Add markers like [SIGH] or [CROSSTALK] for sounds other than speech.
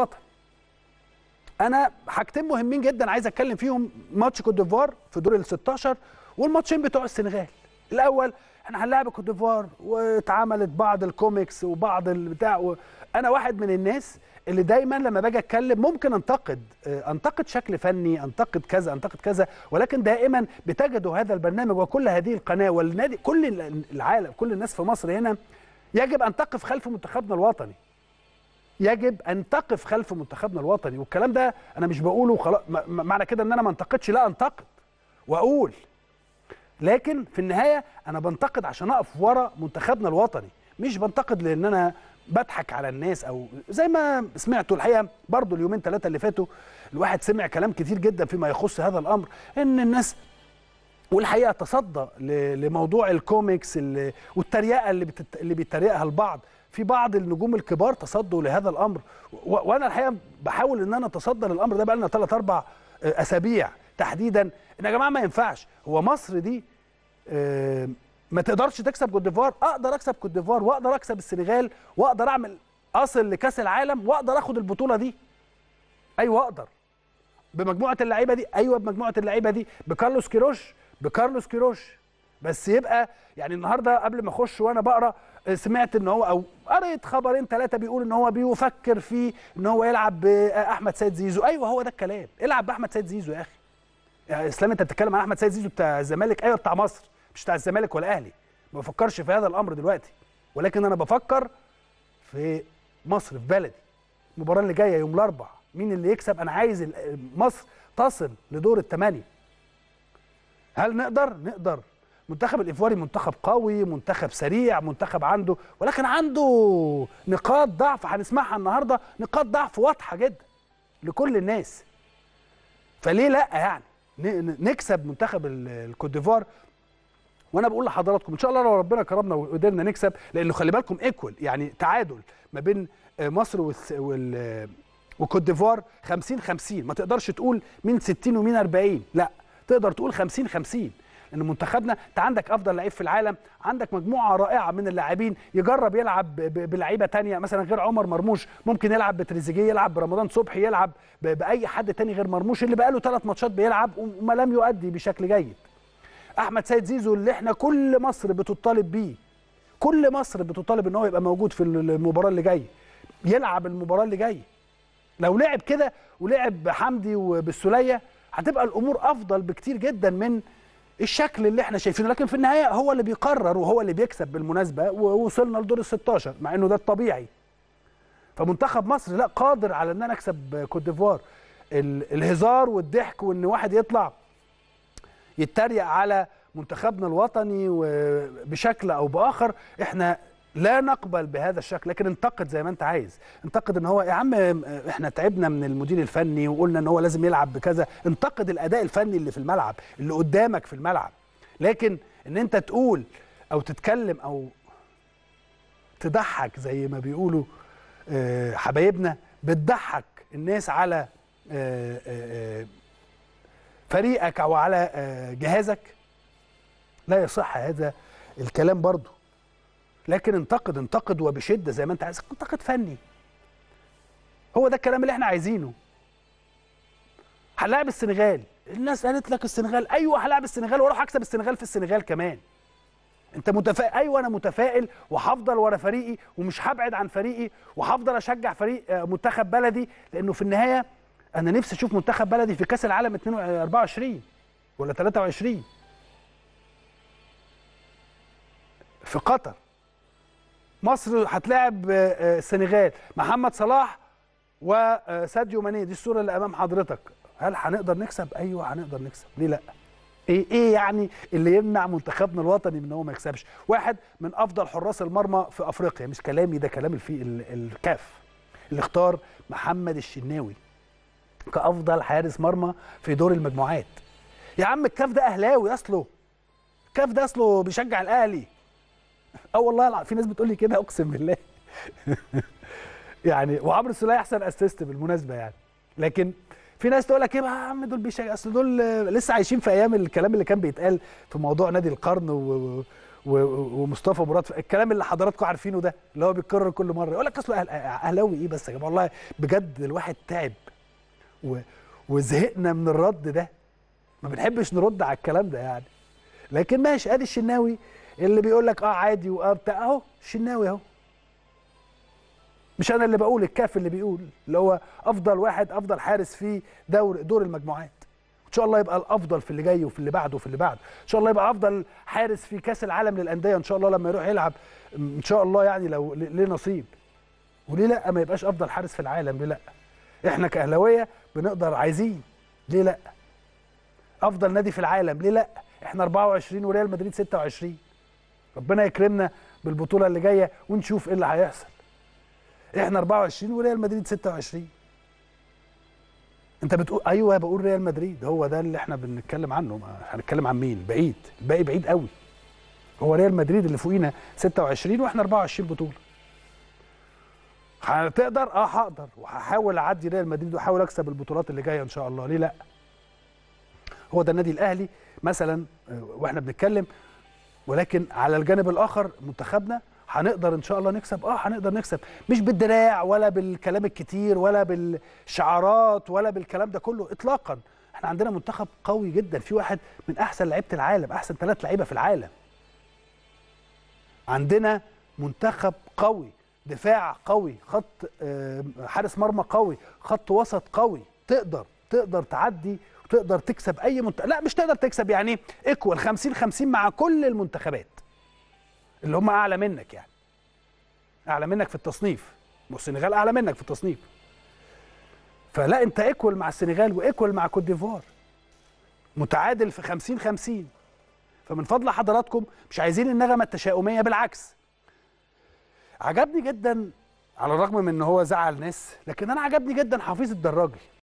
بطل انا حاجتين مهمين جدا عايز اتكلم فيهم ماتش كوت ديفوار في دور ال 16 والماتشين بتوع السنغال الاول احنا هنلاعب كوت ديفوار واتعملت بعض الكوميكس وبعض البتاع و... انا واحد من الناس اللي دايما لما باجي اتكلم ممكن انتقد آه، انتقد شكل فني انتقد كذا انتقد كذا ولكن دائما بتجدوا هذا البرنامج وكل هذه القناه والنادي كل العالم كل الناس في مصر هنا يجب ان تقف خلف منتخبنا الوطني يجب ان تقف خلف منتخبنا الوطني والكلام ده انا مش بقوله خلاص معنى كده ان انا ما انتقدش لا انتقد واقول لكن في النهايه انا بنتقد عشان اقف ورا منتخبنا الوطني مش بنتقد لان انا بضحك على الناس او زي ما سمعتوا الحقيقه برضو اليومين ثلاثه اللي فاتوا الواحد سمع كلام كتير جدا فيما يخص هذا الامر ان الناس والحقيقه تصدى لموضوع الكوميكس اللي والتريقه اللي بتت... اللي بيتريقها البعض في بعض النجوم الكبار تصدوا لهذا الامر و... وانا الحقيقه بحاول ان انا اتصدى للامر ده بقى لنا 3 4 اسابيع تحديدا ان يا جماعه ما ينفعش هو مصر دي آه، ما تقدرش تكسب كوت ديفوار اقدر اكسب كوت ديفوار واقدر اكسب السنغال واقدر اعمل اصل لكاس العالم واقدر اخد البطوله دي ايوه اقدر بمجموعه اللعيبه دي ايوه بمجموعه اللعيبه دي بكارلوس كيروش بكارلوس كيروش بس يبقى يعني النهارده قبل ما اخش وانا بقرا آه، سمعت ان هو او قريت خبرين ثلاثه بيقول ان هو بيفكر في ان هو يلعب باحمد آه، سيد زيزو ايوه هو ده الكلام العب باحمد سيد زيزو يا اخي يا اسلام انت بتتكلم عن احمد سيد زيزو بتاع الزمالك ايوه بتاع مصر مش بتاع الزمالك ولا اهلي ما بفكرش في هذا الامر دلوقتي ولكن انا بفكر في مصر في بلدي المباراه اللي جايه يوم الاربعاء مين اللي يكسب انا عايز آه، مصر تصل لدور الثمانيه هل نقدر نقدر منتخب الايفواري منتخب قوي منتخب سريع منتخب عنده ولكن عنده نقاط ضعف هنسمعها النهارده نقاط ضعف واضحه جدا لكل الناس فليه لا يعني نكسب منتخب الكوت ديفوار وانا بقول لحضراتكم ان شاء الله لو ربنا كرمنا وقدرنا نكسب لانه خلي بالكم ايكوال يعني تعادل ما بين مصر وكوت ديفوار 50 50 ما تقدرش تقول مين 60 ومين 40 لا تقدر تقول 50 50 ان منتخبنا انت عندك افضل لعيب في العالم عندك مجموعه رائعه من اللاعبين يجرب يلعب بلعيبه تانية مثلا غير عمر مرموش ممكن يلعب بتريزيجيه يلعب برمضان صبحي يلعب باي حد تاني غير مرموش اللي بقاله ثلاث ماتشات بيلعب وما لم يؤدي بشكل جيد احمد سيد زيزو اللي احنا كل مصر بتطالب بيه كل مصر بتطالب ان هو يبقى موجود في المباراه اللي جايه يلعب المباراه اللي جايه لو لعب كده ولعب حمدي وبالسوليه هتبقى الامور افضل بكتير جدا من الشكل اللي احنا شايفينه لكن في النهايه هو اللي بيقرر وهو اللي بيكسب بالمناسبه ووصلنا لدور ال 16 مع انه ده الطبيعي فمنتخب مصر لا قادر على ان انا اكسب كوت ديفوار الهزار والضحك وان واحد يطلع يتريق على منتخبنا الوطني بشكل او باخر احنا لا نقبل بهذا الشكل لكن انتقد زي ما انت عايز انتقد ان هو يا عم احنا تعبنا من المدير الفني وقلنا ان هو لازم يلعب بكذا انتقد الاداء الفني اللي في الملعب اللي قدامك في الملعب لكن ان انت تقول او تتكلم او تضحك زي ما بيقولوا آه، حبايبنا بتضحك الناس على آه، آه، فريقك او على جهازك لا يصح هذا الكلام برضه لكن انتقد انتقد وبشده زي ما انت عايز انتقد فني هو ده الكلام اللي احنا عايزينه هلاعب السنغال الناس قالت لك السنغال ايوه هلاعب السنغال واروح اكسب السنغال في السنغال كمان انت متفائل ايوه انا متفائل وهفضل ورا فريقي ومش هبعد عن فريقي وهفضل اشجع فريق آه، منتخب بلدي لانه في النهايه انا نفسي اشوف منتخب بلدي في كاس العالم 24 آه، ولا 23 في قطر مصر هتلاعب آه، آه، السنغال محمد صلاح وساديو آه، ماني دي الصوره اللي امام حضرتك هل هنقدر نكسب ايوه هنقدر نكسب ليه لا ايه ايه يعني اللي يمنع منتخبنا الوطني من هو ما يكسبش واحد من افضل حراس المرمى في افريقيا مش كلامي ده كلام الفي الكاف اللي اختار محمد الشناوي كافضل حارس مرمى في دور المجموعات يا عم الكاف ده اهلاوي اصله الكاف ده اصله بيشجع الاهلي [LAUGHS] اه والله في ناس بتقول لي كده اقسم بالله [LAUGHS] يعني وعمرو السليه احسن اسيست بالمناسبه يعني لكن في ناس تقول لك ايه بقى يا عم دول بيشج اصل دول لسه عايشين في ايام الكلام اللي كان بيتقال في موضوع نادي القرن و... و... ومصطفى مراد الكلام اللي حضراتكم عارفينه ده اللي هو بيتكرر كل مره يقول لك اصل أهل... اهلاوي ايه بس يا جماعه والله بجد الواحد تعب و... وزهقنا من الرد ده ما بنحبش نرد على الكلام ده يعني لكن ماشي ادي الشناوي اللي بيقول لك اه عادي واه بتاع اهو الشناوي اهو مش انا اللي بقول الكاف اللي بيقول اللي هو افضل واحد افضل حارس في دور دور المجموعات ان شاء الله يبقى الافضل في اللي جاي وفي اللي بعده وفي اللي بعد ان شاء الله يبقى افضل حارس في كاس العالم للانديه ان شاء الله لما يروح يلعب ان شاء الله يعني لو ليه نصيب وليه لا ما يبقاش افضل حارس في العالم ليه لا احنا كاهلاويه بنقدر عايزين ليه لا افضل نادي في العالم ليه لا احنا 24 وريال مدريد 26 ربنا يكرمنا بالبطوله اللي جايه ونشوف ايه اللي هيحصل احنا 24 وريال مدريد 26 انت بتقول ايوه بقول ريال مدريد هو ده اللي احنا بنتكلم عنه هنتكلم عن مين بعيد الباقي بعيد قوي هو ريال مدريد اللي فوقينا 26 واحنا 24 بطوله هتقدر اه هقدر وهحاول اعدي ريال مدريد واحاول اكسب البطولات اللي جايه ان شاء الله ليه لا هو ده النادي الاهلي مثلا آه، واحنا بنتكلم ولكن على الجانب الاخر منتخبنا هنقدر ان شاء الله نكسب اه هنقدر نكسب مش بالدراع ولا بالكلام الكتير ولا بالشعارات ولا بالكلام ده كله اطلاقا احنا عندنا منتخب قوي جدا في واحد من احسن لعيبه العالم احسن ثلاث لعيبه في العالم عندنا منتخب قوي دفاع قوي خط آه، حارس مرمى قوي خط وسط قوي تقدر تقدر تعدي تقدر تكسب اي منتخب لا مش تقدر تكسب يعني ايكوال 50 50 مع كل المنتخبات اللي هم اعلى منك يعني اعلى منك في التصنيف والسنغال اعلى منك في التصنيف فلا انت ايكوال مع السنغال وايكوال مع كوت ديفوار متعادل في 50 50 فمن فضل حضراتكم مش عايزين النغمه التشاؤميه بالعكس عجبني جدا على الرغم من ان هو زعل ناس لكن انا عجبني جدا حفيظ الدراجي